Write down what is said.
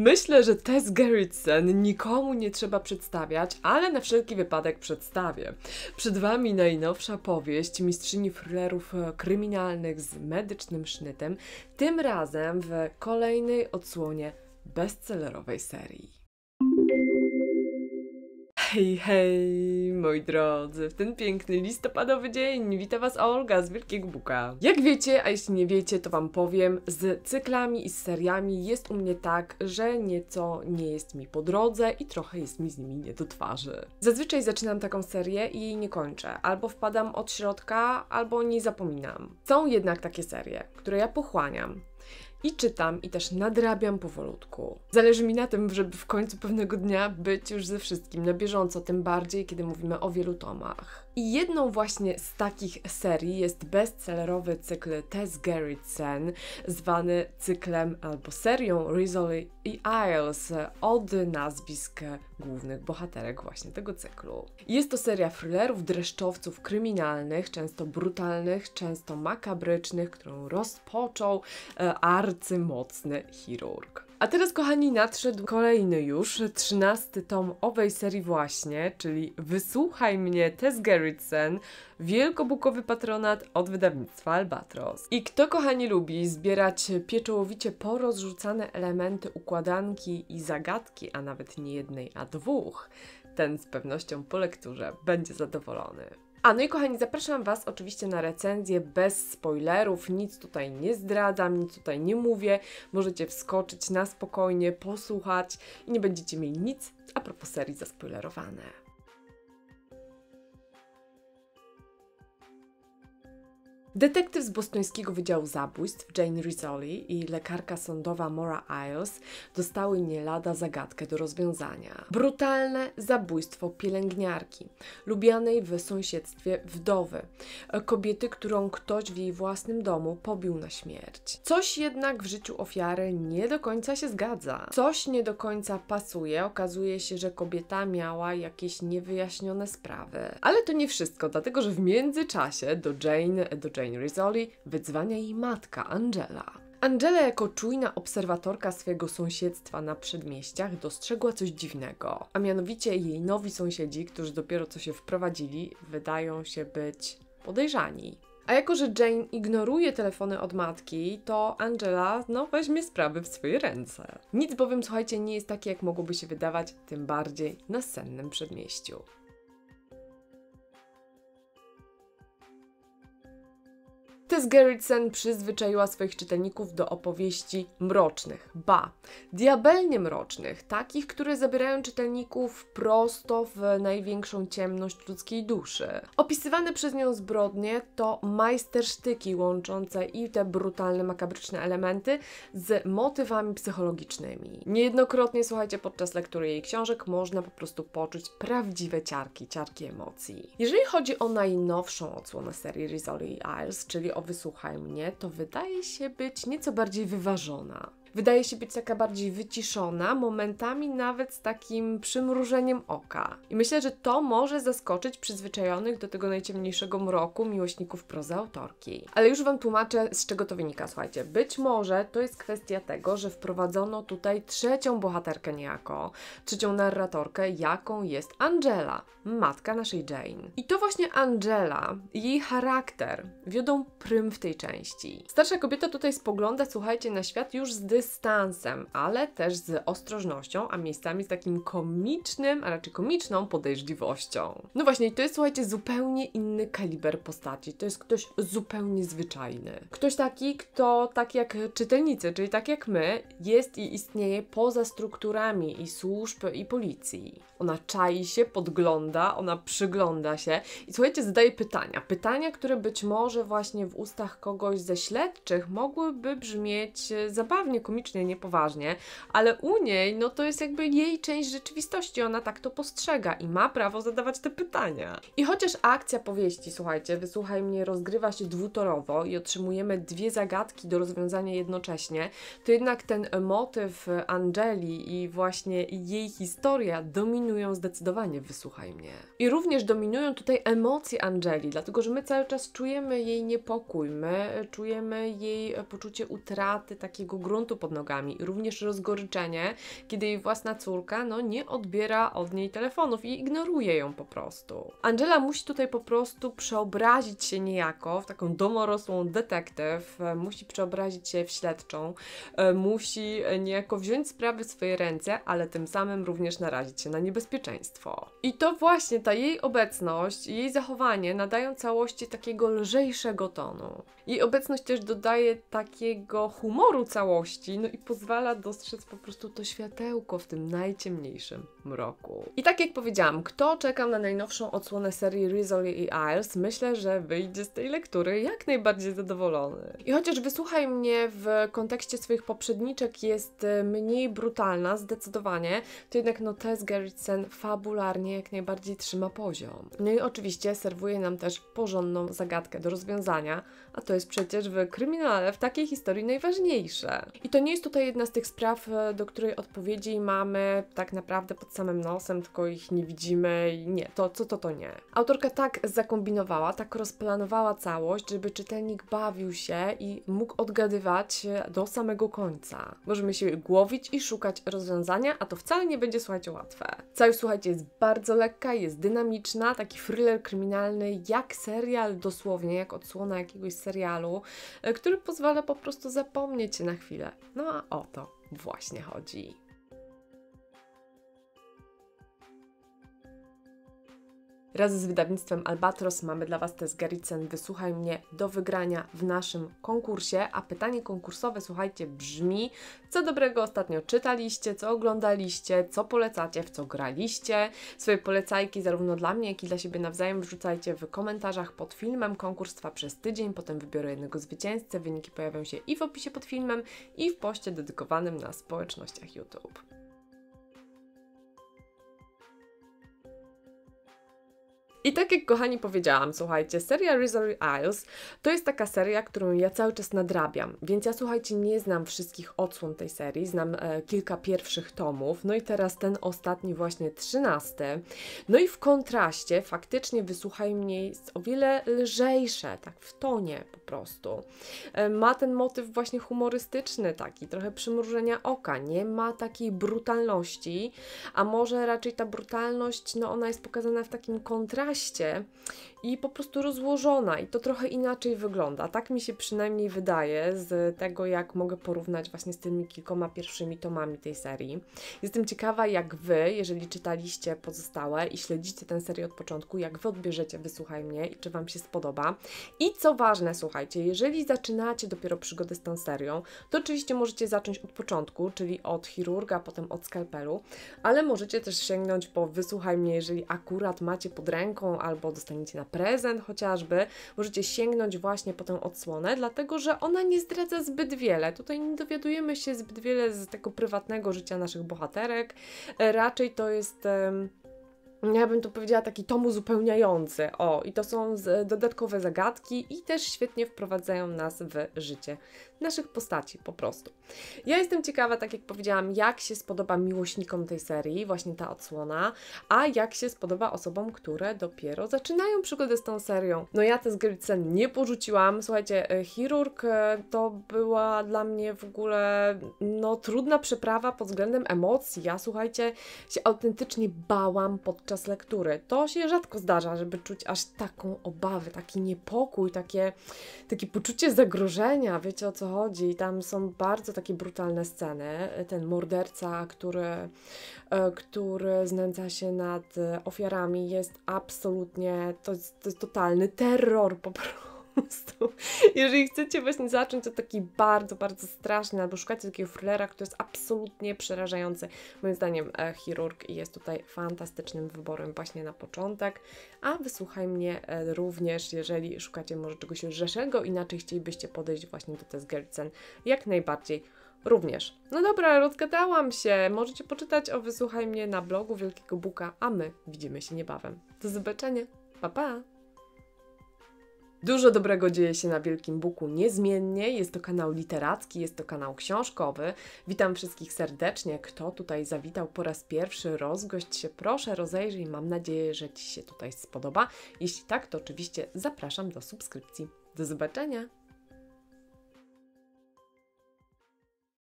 Myślę, że Tess Gerritsen nikomu nie trzeba przedstawiać, ale na wszelki wypadek przedstawię. Przed Wami najnowsza powieść mistrzyni thrillerów e, kryminalnych z medycznym sznytem, tym razem w kolejnej odsłonie bestsellerowej serii. Hej, hej, moi drodzy, w ten piękny listopadowy dzień witam Was Olga z Wielkiego Buka. Jak wiecie, a jeśli nie wiecie, to Wam powiem, z cyklami i z seriami jest u mnie tak, że nieco nie jest mi po drodze i trochę jest mi z nimi nie do twarzy. Zazwyczaj zaczynam taką serię i jej nie kończę, albo wpadam od środka, albo nie zapominam. Są jednak takie serie, które ja pochłaniam i czytam i też nadrabiam powolutku. Zależy mi na tym, żeby w końcu pewnego dnia być już ze wszystkim na bieżąco, tym bardziej kiedy mówimy o wielu tomach. I jedną właśnie z takich serii jest bestsellerowy cykl Tess Gerritsen, zwany cyklem albo serią Rizzoli i Isles od nazwisk głównych bohaterek właśnie tego cyklu. Jest to seria thrillerów, dreszczowców kryminalnych, często brutalnych, często makabrycznych, którą rozpoczął e, arcymocny chirurg. A teraz, kochani, nadszedł kolejny już, trzynasty tom owej serii właśnie, czyli Wysłuchaj mnie, Tess Gerritsen, wielkobukowy patronat od wydawnictwa Albatros. I kto, kochani, lubi zbierać pieczołowicie porozrzucane elementy układanki i zagadki, a nawet nie jednej, a dwóch, ten z pewnością po lekturze będzie zadowolony. A no i kochani, zapraszam Was oczywiście na recenzję bez spoilerów, nic tutaj nie zdradzam, nic tutaj nie mówię, możecie wskoczyć na spokojnie, posłuchać i nie będziecie mieli nic a propos serii zaspoilerowane. Detektyw z bostońskiego Wydziału Zabójstw Jane Rizzoli i lekarka sądowa Mora Isles dostały nie lada zagadkę do rozwiązania. Brutalne zabójstwo pielęgniarki, lubianej w sąsiedztwie wdowy, kobiety, którą ktoś w jej własnym domu pobił na śmierć. Coś jednak w życiu ofiary nie do końca się zgadza. Coś nie do końca pasuje, okazuje się, że kobieta miała jakieś niewyjaśnione sprawy. Ale to nie wszystko, dlatego że w międzyczasie do Jane, do Jane Lorraine Rizzoli jej matka Angela. Angela jako czujna obserwatorka swojego sąsiedztwa na przedmieściach dostrzegła coś dziwnego, a mianowicie jej nowi sąsiedzi, którzy dopiero co się wprowadzili, wydają się być podejrzani. A jako, że Jane ignoruje telefony od matki, to Angela no weźmie sprawy w swoje ręce. Nic bowiem, słuchajcie, nie jest takie, jak mogłoby się wydawać, tym bardziej na sennym przedmieściu. Tess Gerritsen przyzwyczaiła swoich czytelników do opowieści mrocznych, ba, diabelnie mrocznych, takich, które zabierają czytelników prosto w największą ciemność ludzkiej duszy. Opisywane przez nią zbrodnie to majstersztyki łączące i te brutalne, makabryczne elementy z motywami psychologicznymi. Niejednokrotnie, słuchajcie, podczas lektury jej książek można po prostu poczuć prawdziwe ciarki, ciarki emocji. Jeżeli chodzi o najnowszą odsłonę serii Rizzoli Isles, czyli o wysłuchaj mnie, to wydaje się być nieco bardziej wyważona. Wydaje się być taka bardziej wyciszona, momentami nawet z takim przymrużeniem oka. I myślę, że to może zaskoczyć przyzwyczajonych do tego najciemniejszego mroku miłośników prozy autorki. Ale już Wam tłumaczę, z czego to wynika, słuchajcie. Być może to jest kwestia tego, że wprowadzono tutaj trzecią bohaterkę niejako, trzecią narratorkę, jaką jest Angela, matka naszej Jane. I to właśnie Angela, jej charakter wiodą prymatycznie, w tej części. Starsza kobieta tutaj spogląda, słuchajcie, na świat już z dystansem, ale też z ostrożnością, a miejscami z takim komicznym, a raczej komiczną podejrzliwością. No właśnie, to jest, słuchajcie, zupełnie inny kaliber postaci. To jest ktoś zupełnie zwyczajny. Ktoś taki, kto tak jak czytelnicy, czyli tak jak my, jest i istnieje poza strukturami i służb i policji. Ona czai się, podgląda, ona przygląda się i słuchajcie, zadaje pytania. Pytania, które być może właśnie w ustach kogoś ze śledczych mogłyby brzmieć e, zabawnie, komicznie, niepoważnie, ale u niej, no to jest jakby jej część rzeczywistości, ona tak to postrzega i ma prawo zadawać te pytania. I chociaż akcja powieści, słuchajcie, wysłuchaj mnie, rozgrywa się dwutorowo i otrzymujemy dwie zagadki do rozwiązania jednocześnie, to jednak ten motyw Angeli i właśnie jej historia dominują zdecydowanie, wysłuchaj mnie. I również dominują tutaj emocje Angeli, dlatego że my cały czas czujemy jej niepokój czujemy jej poczucie utraty takiego gruntu pod nogami, również rozgoryczenie, kiedy jej własna córka no, nie odbiera od niej telefonów i ignoruje ją po prostu. Angela musi tutaj po prostu przeobrazić się niejako w taką domorosłą detektyw, musi przeobrazić się w śledczą, musi niejako wziąć sprawy w swoje ręce, ale tym samym również narazić się na niebezpieczeństwo. I to właśnie ta jej obecność, jej zachowanie nadają całości takiego lżejszego tonu. No. Jej obecność też dodaje takiego humoru całości, no i pozwala dostrzec po prostu to światełko w tym najciemniejszym mroku. I tak jak powiedziałam, kto czekał na najnowszą odsłonę serii Rizzoli i Isles, myślę, że wyjdzie z tej lektury jak najbardziej zadowolony. I chociaż wysłuchaj mnie w kontekście swoich poprzedniczek jest e, mniej brutalna, zdecydowanie, to jednak no Tess Gerritsen fabularnie jak najbardziej trzyma poziom. No i oczywiście serwuje nam też porządną zagadkę do rozwiązania, a to jest przecież w kryminale, w takiej historii najważniejsze. I to nie jest tutaj jedna z tych spraw, e, do której odpowiedzi mamy tak naprawdę pod samym nosem, tylko ich nie widzimy i nie, to co to, to, to nie. Autorka tak zakombinowała, tak rozplanowała całość, żeby czytelnik bawił się i mógł odgadywać e, do samego końca. Możemy się głowić i szukać rozwiązania, a to wcale nie będzie, słuchajcie, łatwe. Całość, słuchajcie, jest bardzo lekka, jest dynamiczna, taki thriller kryminalny, jak serial dosłownie, jak odsłona jakiegoś jakiegoś serialu, e, który pozwala po prostu zapomnieć na chwilę. No a o to właśnie chodzi. Wraz z wydawnictwem Albatros mamy dla Was test Gerritsen Wysłuchaj mnie do wygrania w naszym konkursie, a pytanie konkursowe, słuchajcie, brzmi co dobrego ostatnio czytaliście, co oglądaliście, co polecacie, w co graliście. Swoje polecajki zarówno dla mnie, jak i dla siebie nawzajem wrzucajcie w komentarzach pod filmem. Konkurs trwa przez tydzień, potem wybiorę jednego zwycięzcę. Wyniki pojawią się i w opisie pod filmem, i w poście dedykowanym na społecznościach YouTube. I tak jak kochani powiedziałam, słuchajcie, seria Rizzoli Isles to jest taka seria, którą ja cały czas nadrabiam, więc ja słuchajcie, nie znam wszystkich odsłon tej serii, znam e, kilka pierwszych tomów, no i teraz ten ostatni właśnie, trzynasty. No i w kontraście faktycznie wysłuchaj mnie jest o wiele lżejsze, tak w tonie po prostu. E, ma ten motyw właśnie humorystyczny taki, trochę przymrużenia oka, nie ma takiej brutalności, a może raczej ta brutalność, no ona jest pokazana w takim kontraście, naście i po prostu rozłożona i to trochę inaczej wygląda. Tak mi się przynajmniej wydaje z tego, jak mogę porównać właśnie z tymi kilkoma pierwszymi tomami tej serii. Jestem ciekawa, jak Wy, jeżeli czytaliście pozostałe i śledzicie ten serię od początku, jak Wy odbierzecie Wysłuchaj mnie i czy Wam się spodoba. I co ważne, słuchajcie, jeżeli zaczynacie dopiero przygodę z tą serią, to oczywiście możecie zacząć od początku, czyli od chirurga, potem od skalpelu, ale możecie też sięgnąć po Wysłuchaj mnie, jeżeli akurat macie pod ręką albo dostaniecie na prezent chociażby, możecie sięgnąć właśnie po tę odsłonę, dlatego że ona nie zdradza zbyt wiele. Tutaj nie dowiadujemy się zbyt wiele z tego prywatnego życia naszych bohaterek. E, raczej to jest. Um ja bym tu powiedziała, taki tom uzupełniający. O, i to są dodatkowe zagadki i też świetnie wprowadzają nas w życie naszych postaci po prostu. Ja jestem ciekawa, tak jak powiedziałam, jak się spodoba miłośnikom tej serii, właśnie ta odsłona, a jak się spodoba osobom, które dopiero zaczynają przygodę z tą serią. No ja te z nie porzuciłam. Słuchajcie, e, chirurg e, to była dla mnie w ogóle no trudna przeprawa pod względem emocji. Ja słuchajcie, się autentycznie bałam pod podczas lektury. To się rzadko zdarza, żeby czuć aż taką obawę, taki niepokój, takie, takie poczucie zagrożenia, wiecie o co chodzi. Tam są bardzo takie brutalne sceny. Ten morderca, który, e, który znęca się nad e, ofiarami, jest absolutnie, to jest, to jest totalny terror po prostu prostu. Jeżeli chcecie właśnie zacząć od taki bardzo, bardzo straszny, albo szukacie takiego thrillera, który jest absolutnie przerażający, moim zdaniem e, chirurg jest tutaj fantastycznym wyborem właśnie na początek, a wysłuchaj mnie e, również, jeżeli szukacie może czegoś lżejszego, inaczej chcielibyście podejść właśnie do Tess Gertsen, jak najbardziej również. No dobra, rozgadałam się. Możecie poczytać o Wysłuchaj mnie na blogu Wielkiego Buka, a my widzimy się niebawem. Do zobaczenia. Pa, pa! Dużo dobrego dzieje się na Wielkim Buku niezmiennie. Jest to kanał literacki, jest to kanał książkowy. Witam wszystkich serdecznie. Kto tutaj zawitał po raz pierwszy, rozgość się proszę, rozejrzyj. Mam nadzieję, że Ci się tutaj spodoba. Jeśli tak, to oczywiście zapraszam do subskrypcji. Do zobaczenia!